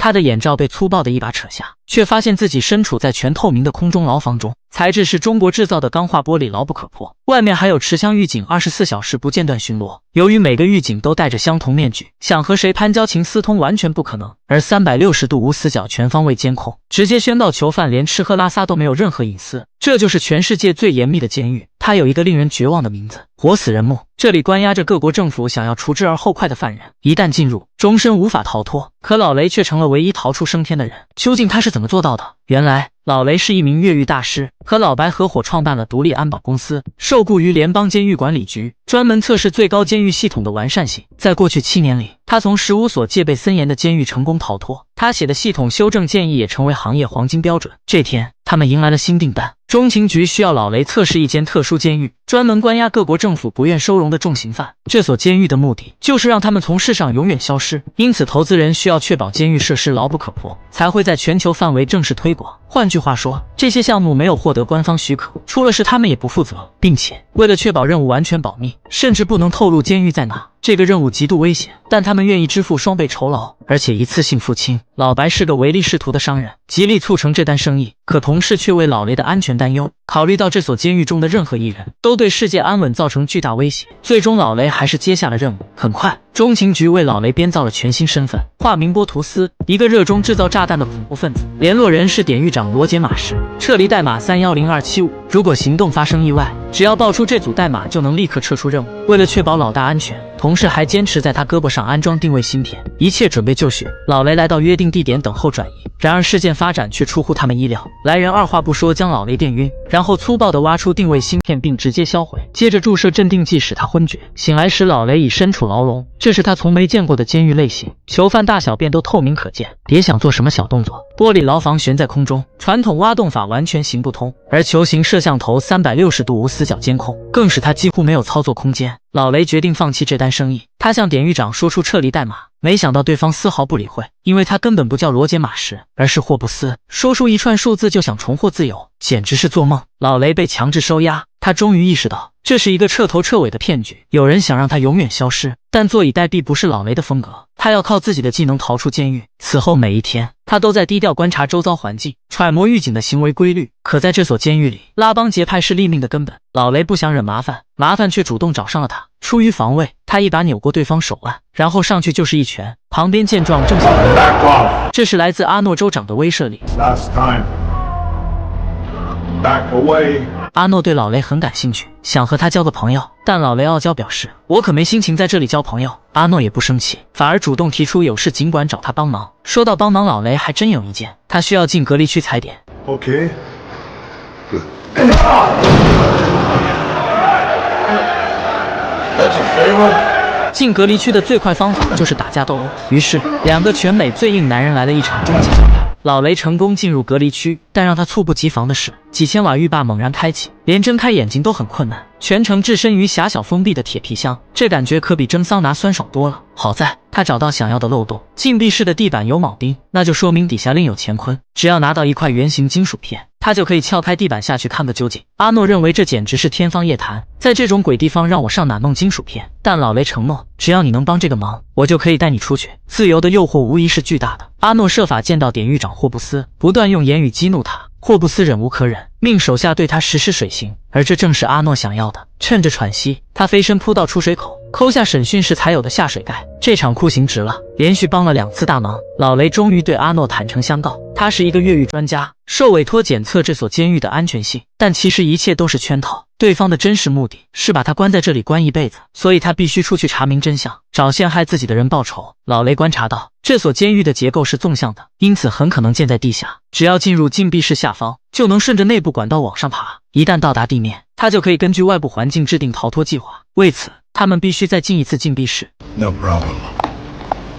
他的眼罩被粗暴的一把扯下，却发现自己身处在全透明的空中牢房中，材质是中国制造的钢化玻璃，牢不可破。外面还有持枪狱警二十四小时不间断巡逻。由于每个狱警都戴着相同面具，想和谁攀交情私通完全不可能。而三百六十度无死角全方位监控，直接宣告囚犯连吃喝拉撒都没有任何隐私。这就是全世界最严密的监狱。它有一个令人绝望的名字——活死人墓。这里关押着各国政府想要除之而后快的犯人，一旦进入，终身无法逃脱。可老雷却成了唯一逃出升天的人。究竟他是怎么做到的？原来，老雷是一名越狱大师，和老白合伙创办了独立安保公司，受雇于联邦监狱管理局，专门测试最高监狱系统的完善性。在过去七年里，他从十五所戒备森严的监狱成功逃脱。他写的系统修正建议也成为行业黄金标准。这天，他们迎来了新订单。中情局需要老雷测试一间特殊监狱，专门关押各国政府不愿收容的重刑犯。这所监狱的目的就是让他们从世上永远消失。因此，投资人需要确保监狱设施牢不可破，才会在全球范围正式推广。换句话说，这些项目没有获得官方许可，出了事他们也不负责。并且，为了确保任务完全保密，甚至不能透露监狱在哪。这个任务极度危险，但他们愿意支付双倍酬劳，而且一次性付清。老白是个唯利是图的商人，极力促成这单生意，可同事却为老雷的安全担忧。考虑到这所监狱中的任何一人都对世界安稳造成巨大威胁，最终老雷还是接下了任务。很快，中情局为老雷编造了全新身份，化名波图斯，一个热衷制造炸弹的恐怖分子。联络人是典狱长罗杰马什，撤离代码三幺零二七五。如果行动发生意外，只要报出这组代码，就能立刻撤出任务。为了确保老大安全，同事还坚持在他胳膊上安装定位芯片。一切准备就绪，老雷来到约定地点等候转移。然而事件发展却出乎他们意料，来人二话不说将老雷电晕，然后粗暴地挖出定位芯片并直接销毁，接着注射镇定剂使他昏厥。醒来时，老雷已身处牢笼，这是他从没见过的监狱类型，囚犯大小便都透明可见，别想做什么小动作。玻璃牢房悬在空中，传统挖洞法完全行不通，而球形摄像头三百六十度无死角监控，更使他几乎没有操作空间。老雷决定放弃这单生意，他向典狱长说出撤离代码。没想到对方丝毫不理会，因为他根本不叫罗杰马什，而是霍布斯。说出一串数字就想重获自由，简直是做梦。老雷被强制收押，他终于意识到。这是一个彻头彻尾的骗局。有人想让他永远消失，但坐以待毙不是老雷的风格。他要靠自己的技能逃出监狱。此后每一天，他都在低调观察周遭环境，揣摩狱警的行为规律。可在这所监狱里，拉帮结派是立命的根本。老雷不想惹麻烦，麻烦却主动找上了他。出于防卫，他一把扭过对方手腕，然后上去就是一拳。旁边见状，正想，这是来自阿诺州长的威慑力。阿诺对老雷很感兴趣，想和他交个朋友，但老雷傲娇表示我可没心情在这里交朋友。阿诺也不生气，反而主动提出有事尽管找他帮忙。说到帮忙，老雷还真有意见，他需要进隔离区踩点。OK。进隔离区的最快方法就是打架斗殴，于是两个全美最硬男人来了一场终正。老雷成功进入隔离区，但让他猝不及防的是，几千瓦浴霸猛然开启，连睁开眼睛都很困难。全程置身于狭小封闭的铁皮箱，这感觉可比蒸桑拿酸爽多了。好在他找到想要的漏洞，禁闭室的地板有铆钉，那就说明底下另有乾坤。只要拿到一块圆形金属片，他就可以撬开地板下去看个究竟。阿诺认为这简直是天方夜谭，在这种鬼地方让我上哪弄金属片？但老雷承诺，只要你能帮这个忙，我就可以带你出去。自由的诱惑无疑是巨大的。阿诺设法见到典狱长霍布斯，不断用言语激怒他。霍布斯忍无可忍。命手下对他实施水刑，而这正是阿诺想要的。趁着喘息，他飞身扑到出水口，抠下审讯时才有的下水盖。这场酷刑值了，连续帮了两次大忙。老雷终于对阿诺坦诚相告，他是一个越狱专家，受委托检测这所监狱的安全性。但其实一切都是圈套，对方的真实目的是把他关在这里关一辈子，所以他必须出去查明真相，找陷害自己的人报仇。老雷观察到，这所监狱的结构是纵向的，因此很可能建在地下。只要进入禁闭室下方。就能顺着内部管道往上爬。一旦到达地面，他就可以根据外部环境制定逃脱计划。为此，他们必须再进一次禁闭室。No problem。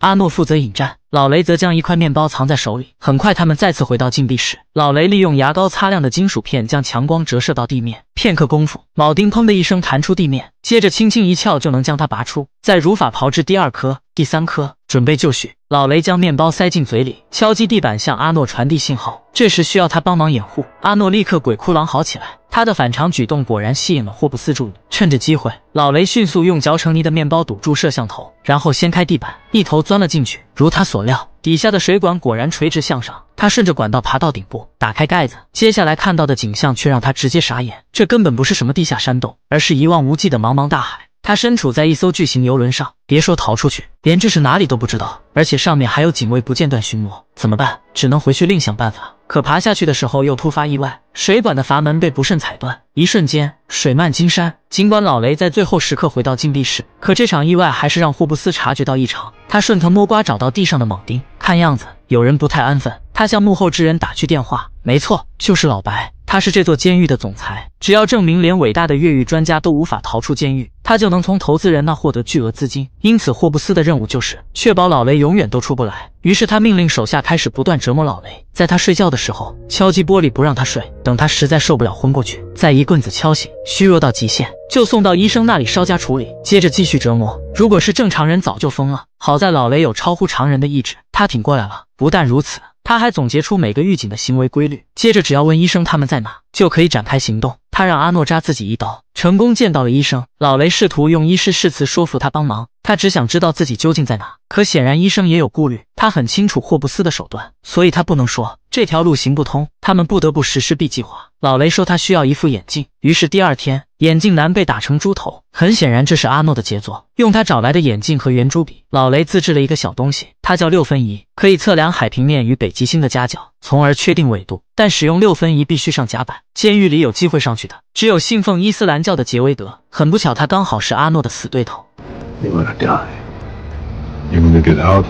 阿诺负责引战。老雷则将一块面包藏在手里。很快，他们再次回到禁闭室。老雷利用牙膏擦亮的金属片，将强光折射到地面。片刻功夫，铆钉砰的一声弹出地面，接着轻轻一撬就能将它拔出。再如法炮制第二颗、第三颗，准备就绪。老雷将面包塞进嘴里，敲击地板向阿诺传递信号。这时需要他帮忙掩护，阿诺立刻鬼哭狼嚎起来。他的反常举动果然吸引了霍布斯注意。趁着机会，老雷迅速用嚼成泥的面包堵住摄像头，然后掀开地板，一头钻了进去。如他所料，底下的水管果然垂直向上。他顺着管道爬到顶部，打开盖子，接下来看到的景象却让他直接傻眼。这根本不是什么地下山洞，而是一望无际的茫茫大海。他身处在一艘巨型游轮上，别说逃出去，连这是哪里都不知道。而且上面还有警卫不间断巡逻，怎么办？只能回去另想办法。可爬下去的时候，又突发意外，水管的阀门被不慎踩断，一瞬间水漫金山。尽管老雷在最后时刻回到禁闭室，可这场意外还是让霍布斯察觉到异常。他顺藤摸瓜找到地上的铆钉，看样子有人不太安分。他向幕后之人打去电话，没错，就是老白。他是这座监狱的总裁，只要证明连伟大的越狱专家都无法逃出监狱，他就能从投资人那获得巨额资金。因此，霍布斯的任务就是确保老雷永远都出不来。于是，他命令手下开始不断折磨老雷，在他睡觉的时候敲击玻璃不让他睡，等他实在受不了昏过去，再一棍子敲醒，虚弱到极限就送到医生那里稍加处理，接着继续折磨。如果是正常人早就疯了，好在老雷有超乎常人的意志，他挺过来了。不但如此。他还总结出每个狱警的行为规律，接着只要问医生他们在哪，就可以展开行动。他让阿诺扎自己一刀，成功见到了医生老雷。试图用医师誓词说服他帮忙，他只想知道自己究竟在哪。可显然医生也有顾虑，他很清楚霍布斯的手段，所以他不能说。这条路行不通，他们不得不实施 B 计划。老雷说他需要一副眼镜，于是第二天，眼镜男被打成猪头。很显然，这是阿诺的杰作，用他找来的眼镜和圆珠笔，老雷自制了一个小东西，它叫六分仪，可以测量海平面与北极星的夹角，从而确定纬度。但使用六分仪必须上甲板，监狱里有机会上去的只有信奉伊斯兰教的杰维德。很不巧，他刚好是阿诺的死对头。You're gonna die，you gonna get out？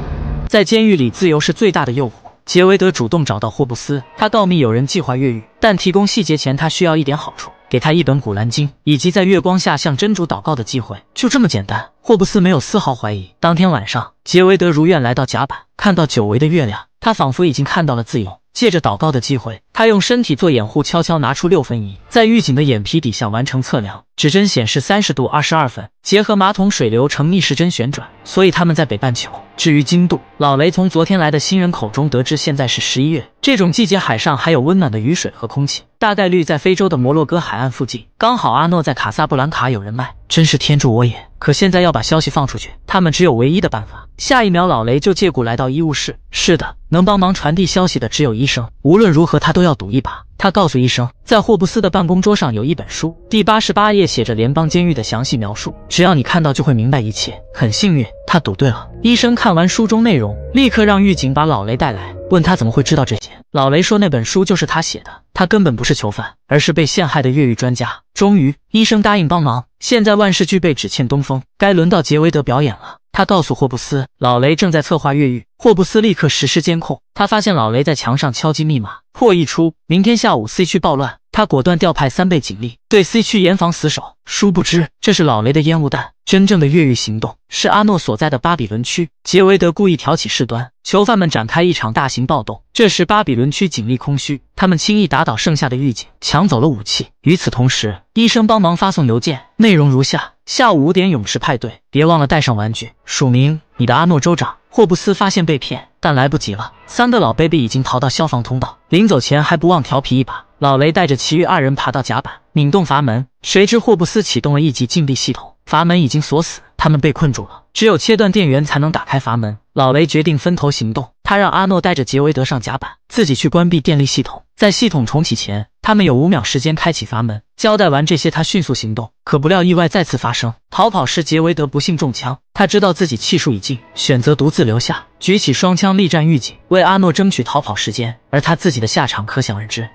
在监狱里，自由是最大的诱惑。杰维德主动找到霍布斯，他告密有人计划越狱，但提供细节前他需要一点好处，给他一本古兰经以及在月光下向真主祷告的机会，就这么简单。霍布斯没有丝毫怀疑。当天晚上，杰维德如愿来到甲板，看到久违的月亮，他仿佛已经看到了自由。借着祷告的机会，他用身体做掩护，悄悄拿出六分仪，在狱警的眼皮底下完成测量，指针显示三十度二十二分。结合马桶水流呈逆时针旋转，所以他们在北半球。至于经度，老雷从昨天来的新人口中得知，现在是十一月，这种季节海上还有温暖的雨水和空气，大概率在非洲的摩洛哥海岸附近。刚好阿诺在卡萨布兰卡有人脉。真是天助我也！可现在要把消息放出去，他们只有唯一的办法。下一秒，老雷就借故来到医务室。是的，能帮忙传递消息的只有医生。无论如何，他都要赌一把。他告诉医生，在霍布斯的办公桌上有一本书，第八十八页写着联邦监狱的详细描述。只要你看到，就会明白一切。很幸运，他赌对了。医生看完书中内容，立刻让狱警把老雷带来，问他怎么会知道这些。老雷说：“那本书就是他写的，他根本不是囚犯，而是被陷害的越狱专家。”终于，医生答应帮忙。现在万事俱备，只欠东风。该轮到杰维德表演了。他告诉霍布斯，老雷正在策划越狱。霍布斯立刻实施监控，他发现老雷在墙上敲击密码，破译出明天下午 C 区暴乱。他果断调派三倍警力对 C 区严防死守，殊不知这是老雷的烟雾弹。真正的越狱行动是阿诺所在的巴比伦区。杰维德故意挑起事端，囚犯们展开一场大型暴动。这时巴比伦区警力空虚，他们轻易打倒剩下的狱警，抢走了武器。与此同时，医生帮忙发送邮件，内容如下：下午五点泳池派对，别忘了带上玩具。署名：你的阿诺州长霍布斯。发现被骗，但来不及了。三个老 baby 已经逃到消防通道，临走前还不忘调皮一把。老雷带着其余二人爬到甲板，拧动阀门，谁知霍布斯启动了一级禁闭系统，阀门已经锁死。他们被困住了，只有切断电源才能打开阀门。老雷决定分头行动，他让阿诺带着杰维德上甲板，自己去关闭电力系统。在系统重启前，他们有五秒时间开启阀门。交代完这些，他迅速行动。可不料意外再次发生，逃跑时杰维德不幸中枪。他知道自己气数已尽，选择独自留下，举起双枪力战狱警，为阿诺争取逃跑时间。而他自己的下场可想而知。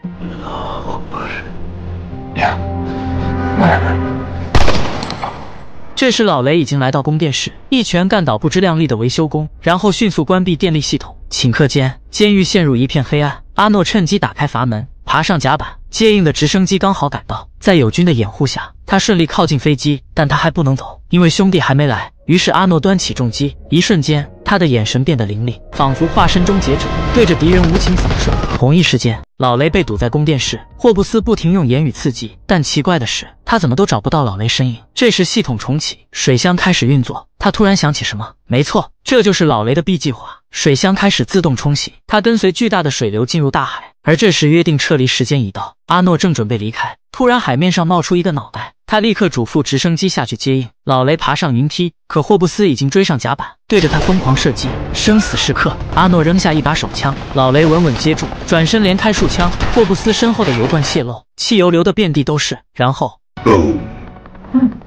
这时，老雷已经来到供电室，一拳干倒不知量力的维修工，然后迅速关闭电力系统。顷刻间，监狱陷入一片黑暗。阿诺趁机打开阀门，爬上甲板。接应的直升机刚好赶到，在友军的掩护下，他顺利靠近飞机。但他还不能走，因为兄弟还没来。于是，阿诺端起重机，一瞬间。他的眼神变得凌厉，仿佛化身终结者，对着敌人无情扫射。同一时间，老雷被堵在宫殿室，霍布斯不停用言语刺激，但奇怪的是，他怎么都找不到老雷身影。这时，系统重启，水箱开始运作。他突然想起什么，没错，这就是老雷的 B 计划。水箱开始自动冲洗，他跟随巨大的水流进入大海。而这时，约定撤离时间已到，阿诺正准备离开。突然，海面上冒出一个脑袋，他立刻嘱咐直升机下去接应。老雷爬上云梯，可霍布斯已经追上甲板，对着他疯狂射击。生死时刻，阿诺扔下一把手枪，老雷稳稳接住，转身连开数枪。霍布斯身后的油罐泄漏，汽油流的遍地都是。然后，嗯。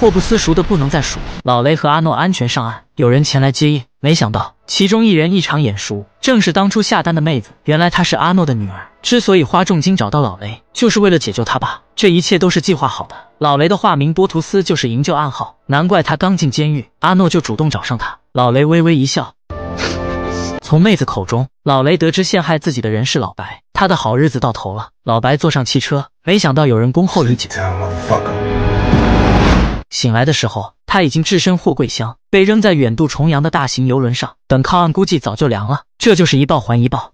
霍不思熟的不能再熟。老雷和阿诺安全上岸，有人前来接应。没想到其中一人异常眼熟，正是当初下单的妹子。原来她是阿诺的女儿。之所以花重金找到老雷，就是为了解救他爸。这一切都是计划好的。老雷的化名波图斯就是营救暗号。难怪他刚进监狱，阿诺就主动找上他。老雷微微一笑。从妹子口中，老雷得知陷害自己的人是老白，他的好日子到头了。老白坐上汽车，没想到有人恭候已久。醒来的时候，他已经置身货柜箱，被扔在远渡重洋的大型游轮上。等靠岸，估计早就凉了。这就是一报还一报。